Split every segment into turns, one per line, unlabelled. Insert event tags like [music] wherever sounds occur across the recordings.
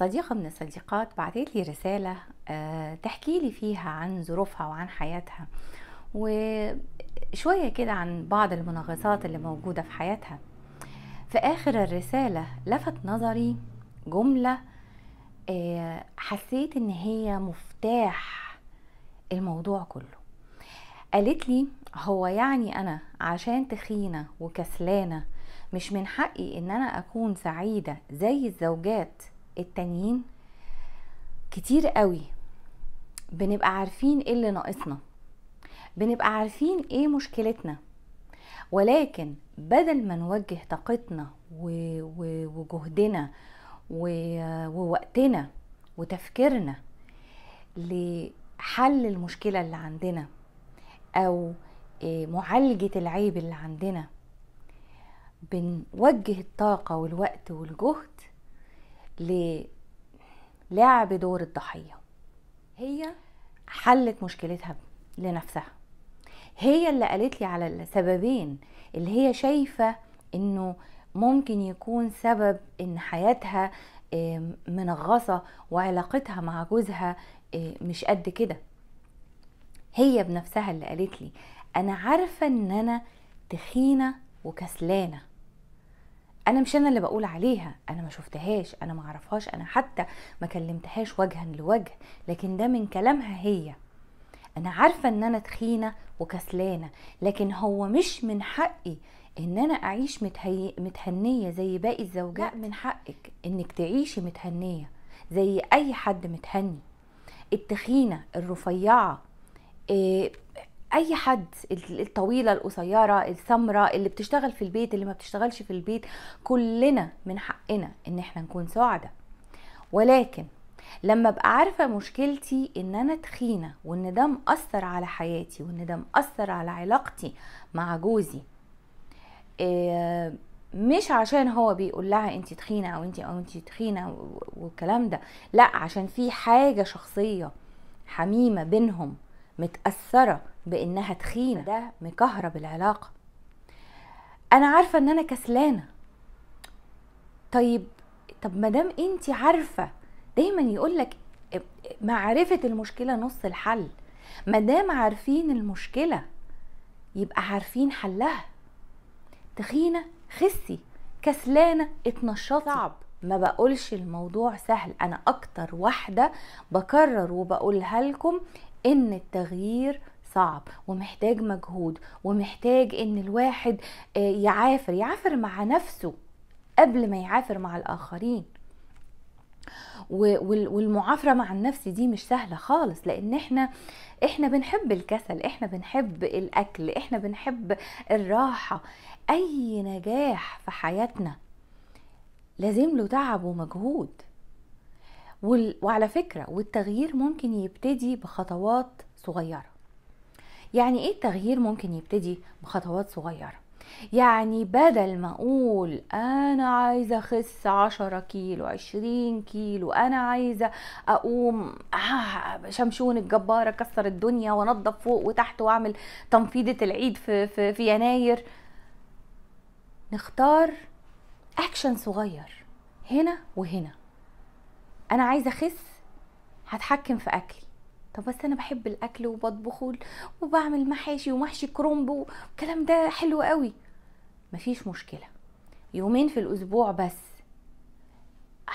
صديقة من الصديقات بعتت لي رسالة آه، تحكي لي فيها عن ظروفها وعن حياتها وشوية كده عن بعض المنغصات اللي موجودة في حياتها في آخر الرسالة لفت نظري جملة آه، حسيت إن هي مفتاح الموضوع كله قالت لي هو يعني أنا عشان تخينة وكسلانة مش من حقي إن أنا أكون سعيدة زي الزوجات التانيين كتير قوي بنبقى عارفين ايه اللي ناقصنا بنبقى عارفين ايه مشكلتنا ولكن بدل ما نوجه طاقتنا وجهدنا ووقتنا وتفكيرنا لحل المشكلة اللي عندنا أو آه، معالجة العيب اللي عندنا بنوجه الطاقة والوقت والجهد للعب دور الضحيه هي حلت مشكلتها لنفسها هي اللي قالت لي على السببين اللي هي شايفه انه ممكن يكون سبب ان حياتها منغصه وعلاقتها مع جوزها مش قد كده هي بنفسها اللي قالت لي انا عارفه ان انا تخينه وكسلانه انا مش انا اللي بقول عليها انا ما شفتهاش انا ما اعرفهاش انا حتى ما كلمتهاش وجها لوجه لكن ده من كلامها هي انا عارفه ان انا تخينه وكسلانه لكن هو مش من حقي ان انا اعيش متهي... متهنيه زي باقي الزوجات لا من حقك انك تعيشي متهنيه زي اي حد متهني التخينه الرفيعه إيه اي حد الطويله القصيره السمراء اللي بتشتغل في البيت اللي ما بتشتغلش في البيت كلنا من حقنا ان احنا نكون سعداء ولكن لما ابقى عارفه مشكلتي ان انا تخينه وان ده مأثر على حياتي وان ده مأثر على علاقتي مع جوزي آه، مش عشان هو بيقول لها انت تخينه او انت او انت تخينه والكلام ده لا عشان في حاجه شخصيه حميمه بينهم متاثره بانها تخينه ده مكهرب العلاقه انا عارفه ان انا كسلانه طيب طب ما دام انت عارفه دايما يقول لك معرفه المشكله نص الحل ما دام عارفين المشكله يبقى عارفين حلها تخينه خسي كسلانه اتنشطي صعب ما بقولش الموضوع سهل انا اكتر واحده بكرر وبقولها لكم ان التغيير صعب ومحتاج مجهود ومحتاج ان الواحد آه، يعافر يعافر مع نفسه قبل ما يعافر مع الاخرين والمعافرة مع النفس دي مش سهلة خالص لان احنا احنا بنحب الكسل احنا بنحب الاكل احنا بنحب الراحة اي نجاح في حياتنا لازم له تعب ومجهود وعلى فكرة والتغيير ممكن يبتدي بخطوات صغيرة يعني ايه التغيير ممكن يبتدي بخطوات صغيره يعني بدل ما اقول انا عايزه اخس 10 كيلو 20 كيلو انا عايزه اقوم آه شمشون الجباره اكسر الدنيا وانضف فوق وتحت واعمل تنفيضه العيد في في, في يناير نختار اكشن صغير هنا وهنا انا عايزه اخس هتحكم في اكلي طب بس انا بحب الاكل وبطبخه وبعمل محاشي ومحشي كرومب والكلام ده حلو قوي مفيش مشكله يومين في الاسبوع بس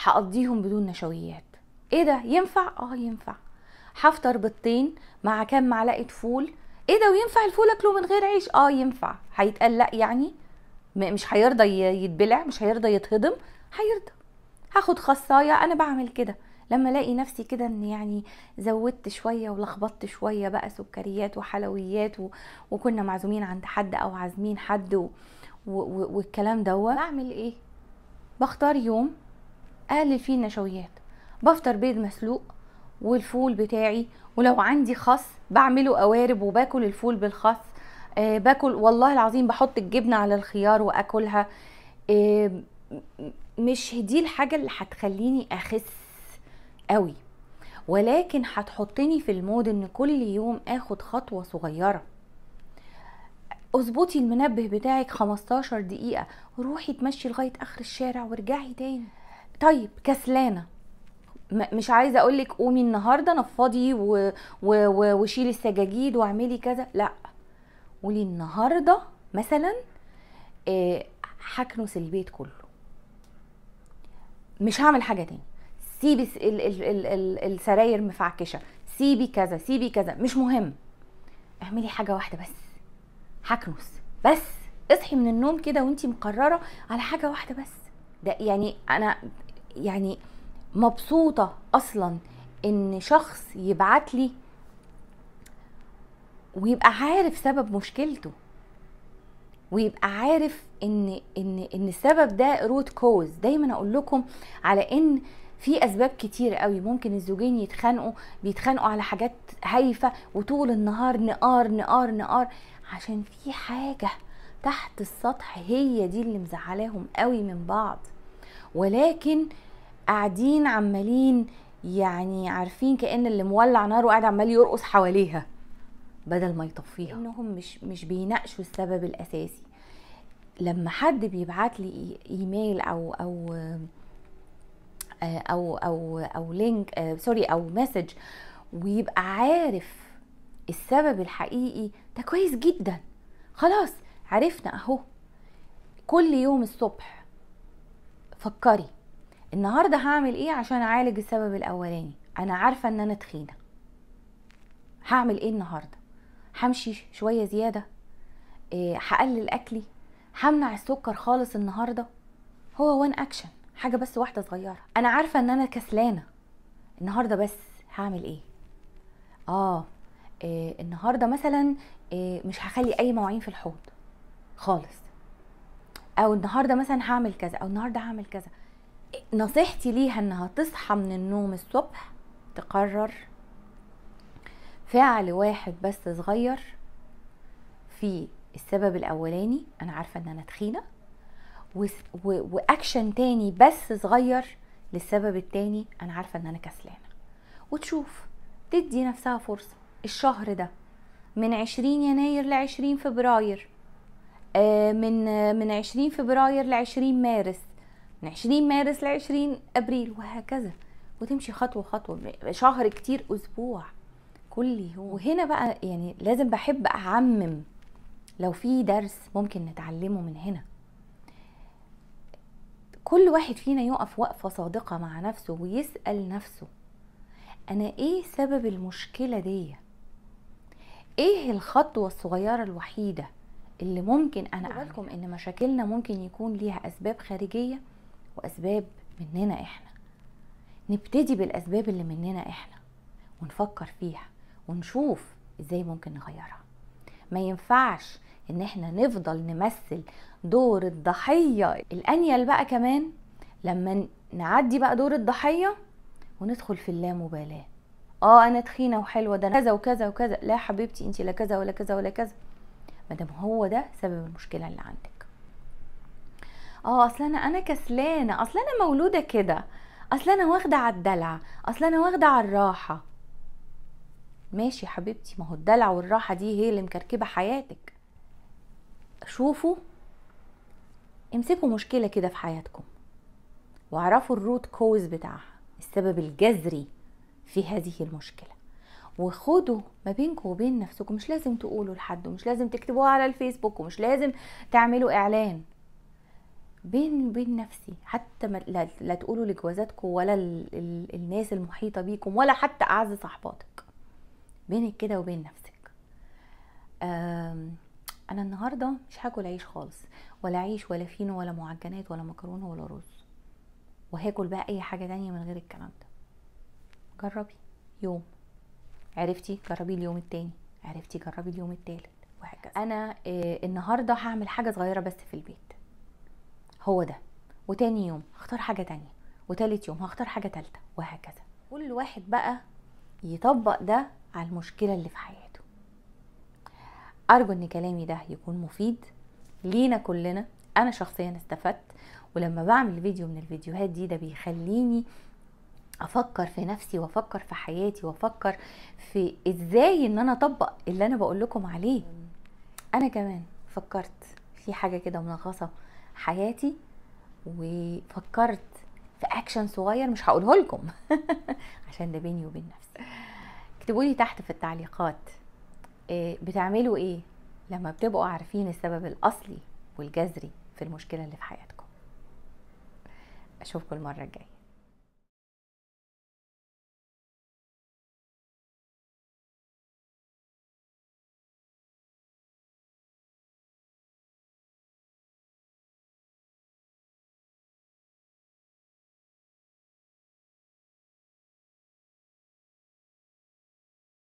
هقضيهم بدون نشويات ايه ده ينفع اه ينفع هفطر بيضتين مع كام معلقه فول ايه ده وينفع الفول اكله من غير عيش اه ينفع هيتقلق يعني مش هيرضى يتبلع مش هيرضى يتهضم هيرضى هاخد خصايه انا بعمل كده لما الاقي نفسي كده ان يعني زودت شويه ولخبطت شويه بقى سكريات وحلويات و... وكنا معزومين عند حد او عازمين حد و... و... والكلام دوت بعمل ايه بختار يوم اقلل فيه النشويات بفطر بيض مسلوق والفول بتاعي ولو عندي خس بعمله قوارب وباكل الفول بالخس آه باكل والله العظيم بحط الجبنه على الخيار واكلها آه مش دي الحاجه اللي هتخليني اخس قوي ولكن هتحطني في المود ان كل يوم اخد خطوه صغيره اظبطي المنبه بتاعك 15 دقيقه روحي تمشي لغايه اخر الشارع وارجعي تاني طيب كسلانه مش عايزه اقول لك قومي النهارده نفضي و... و... و... وشيلي السجاجيد واعملي كذا لا قولي النهارده مثلا آه، هكنس البيت كله مش هعمل حاجه تاني سيبي السراير مفعكشه سيبي كذا سيبي كذا مش مهم اعملي حاجه واحده بس هكنس بس اصحي من النوم كده وانت مقرره على حاجه واحده بس ده يعني انا يعني مبسوطه اصلا ان شخص يبعت لي ويبقى عارف سبب مشكلته ويبقى عارف ان ان ان السبب ده روت كوز دايما اقول لكم على ان في اسباب كتير قوي ممكن الزوجين يتخانقوا بيتخانقوا على حاجات هايفه وطول النهار نقار نقار نقار عشان في حاجه تحت السطح هي دي اللي مزعلاهم قوي من بعض ولكن قاعدين عمالين يعني عارفين كان اللي مولع نار وقاعد عمال يرقص حواليها بدل ما يطفيها انهم مش مش بيناقشوا السبب الاساسي لما حد بيبعت لي ايميل او او آه، او او او لينك سوري آه، او مسج ويبقى عارف السبب الحقيقي ده كويس جدا خلاص عرفنا اهو كل يوم الصبح فكري النهارده هعمل ايه عشان اعالج السبب الاولاني انا عارفه ان انا تخينه هعمل ايه النهارده همشي شويه زياده إيه هقلل اكلي همنع السكر خالص النهارده هو وان اكشن حاجه بس واحده صغيره انا عارفه ان انا كسلانه النهارده بس هعمل ايه اه إيه النهارده مثلا إيه مش هخلي اي مواعين في الحوض خالص او النهارده مثلا هعمل كذا او النهارده هعمل كذا نصيحتي ليها انها تصحى من النوم الصبح تقرر فعل واحد بس صغير في السبب الاولاني انا عارفه ان انا تخينه واكشن تاني بس صغير للسبب التاني انا عارفه ان انا كسلانه وتشوف تدي نفسها فرصه الشهر ده من 20 يناير ل 20 فبراير آه، من من 20 فبراير ل 20 مارس من 20 مارس ل 20 ابريل وهكذا وتمشي خطوه خطوه شهر كتير اسبوع كل يوم وهنا بقى يعني لازم بحب اعمم لو في درس ممكن نتعلمه من هنا كل واحد فينا يقف وقفة صادقة مع نفسه ويسأل نفسه أنا إيه سبب المشكلة دي؟ إيه الخطوة الصغيرة الوحيدة اللي ممكن أنا أعلمكم إن مشاكلنا ممكن يكون ليها أسباب خارجية وأسباب مننا إحنا نبتدي بالأسباب اللي مننا إحنا ونفكر فيها ونشوف إزاي ممكن نغيرها ما ينفعش ان احنا نفضل نمثل دور الضحية الانيل بقى كمان لما نعدي بقى دور الضحية وندخل في اللامبالاة اه انا تخينة وحلوة ده أنا كذا وكذا وكذا لا حبيبتي انت لا كذا ولا كذا ولا كذا مادام هو ده سبب المشكلة اللي عندك اه اصل انا انا كسلانة اصل انا مولودة كده اصل انا واخدة على الدلع اصل انا واخدة على الراحة ماشي يا حبيبتي ما هو الدلع والراحه دي هي اللي مكركبه حياتك شوفوا امسكوا مشكله كده في حياتكم واعرفوا الروت كوز بتاعها السبب الجذري في هذه المشكله وخدوا ما بينكم وبين نفسكم مش لازم تقولوا لحد ومش لازم تكتبوها على الفيسبوك ومش لازم تعملوا اعلان بين بين نفسي حتى ما لا, تقولوا لجوازاتكم ولا الناس المحيطه بيكم ولا حتى اعز صحباتك بينك كده وبين نفسك انا النهارده مش هاكل عيش خالص ولا عيش ولا فينو ولا معجنات ولا مكرونه ولا رز وهاكل بقى اي حاجه تانية من غير الكلام ده جربي يوم عرفتي جربي اليوم التاني عرفتي جربي اليوم التالت وهكذا انا إيه النهارده هعمل حاجه صغيره بس في البيت هو ده وتاني يوم هختار حاجه تانية وتالت يوم هختار حاجه تالتة وهكذا كل واحد بقى يطبق ده على المشكلة اللي في حياته أرجو أن كلامي ده يكون مفيد لينا كلنا أنا شخصيا استفدت ولما بعمل فيديو من الفيديوهات دي ده بيخليني افكر في نفسي وافكر في حياتي وافكر في ازاي ان انا اطبق اللي انا بقول لكم عليه انا كمان فكرت في حاجه كده ملخصه حياتي وفكرت في اكشن صغير مش هقوله لكم [laughs] عشان ده بيني وبين نفسي اكتبوا لي تحت في التعليقات آه، بتعملوا ايه لما بتبقوا عارفين السبب الاصلي والجذري في المشكله اللي في حياتكم اشوفكم المره الجايه